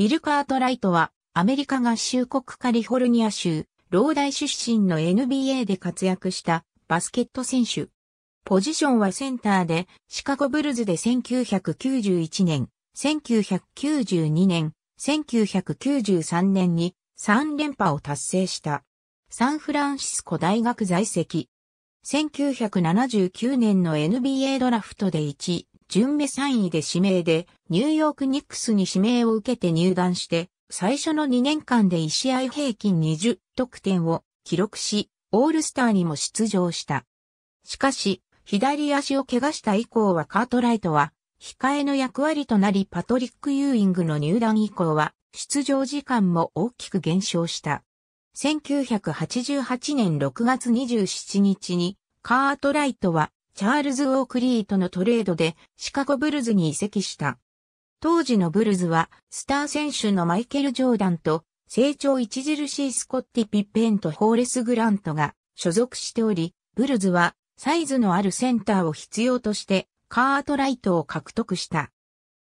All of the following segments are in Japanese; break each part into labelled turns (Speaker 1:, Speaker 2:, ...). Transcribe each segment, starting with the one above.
Speaker 1: ビル・カートライトは、アメリカ合衆国カリフォルニア州、ローダイ出身の NBA で活躍したバスケット選手。ポジションはセンターで、シカゴブルズで1991年、1992年、1993年に3連覇を達成した。サンフランシスコ大学在籍。1979年の NBA ドラフトで1位、準目3位で指名で、ニューヨークニックスに指名を受けて入団して、最初の2年間で1試合平均20得点を記録し、オールスターにも出場した。しかし、左足を怪我した以降はカートライトは、控えの役割となりパトリック・ユーイングの入団以降は、出場時間も大きく減少した。1988年6月27日に、カートライトはチャールズ・オークリーとのトレードでシカゴブルズに移籍した。当時のブルズは、スター選手のマイケル・ジョーダンと、成長著しいスコッティ・ピッペンとホーレス・グラントが所属しており、ブルズはサイズのあるセンターを必要としてカートライトを獲得した。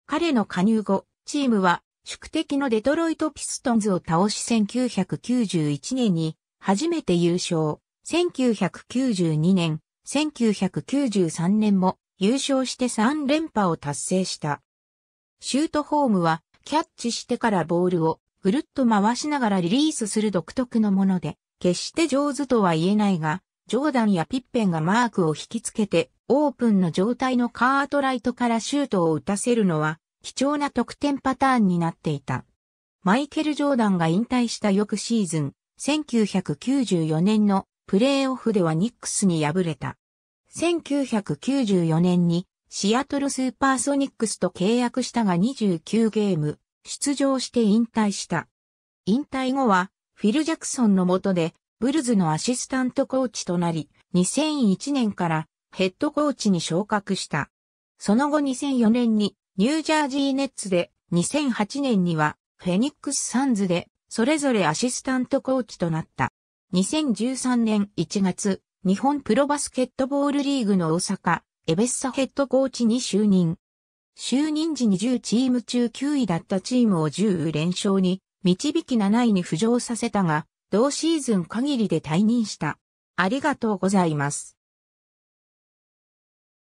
Speaker 1: 彼の加入後、チームは宿敵のデトロイト・ピストンズを倒し1991年に初めて優勝。1992年、1993年も優勝して3連覇を達成した。シュートフォームはキャッチしてからボールをぐるっと回しながらリリースする独特のもので、決して上手とは言えないが、ジョーダンやピッペンがマークを引きつけて、オープンの状態のカートライトからシュートを打たせるのは、貴重な得点パターンになっていた。マイケル・ジョーダンが引退した翌シーズン、1994年のプレーオフではニックスに敗れた。1994年にシアトルスーパーソニックスと契約したが29ゲーム出場して引退した。引退後はフィル・ジャクソンの下でブルズのアシスタントコーチとなり2001年からヘッドコーチに昇格した。その後2004年にニュージャージーネッツで2008年にはフェニックスサンズでそれぞれアシスタントコーチとなった。2013年1月、日本プロバスケットボールリーグの大阪、エベッサヘッドコーチに就任。就任時に10チーム中9位だったチームを10連勝に、導き7位に浮上させたが、同シーズン限りで退任した。ありがとうございます。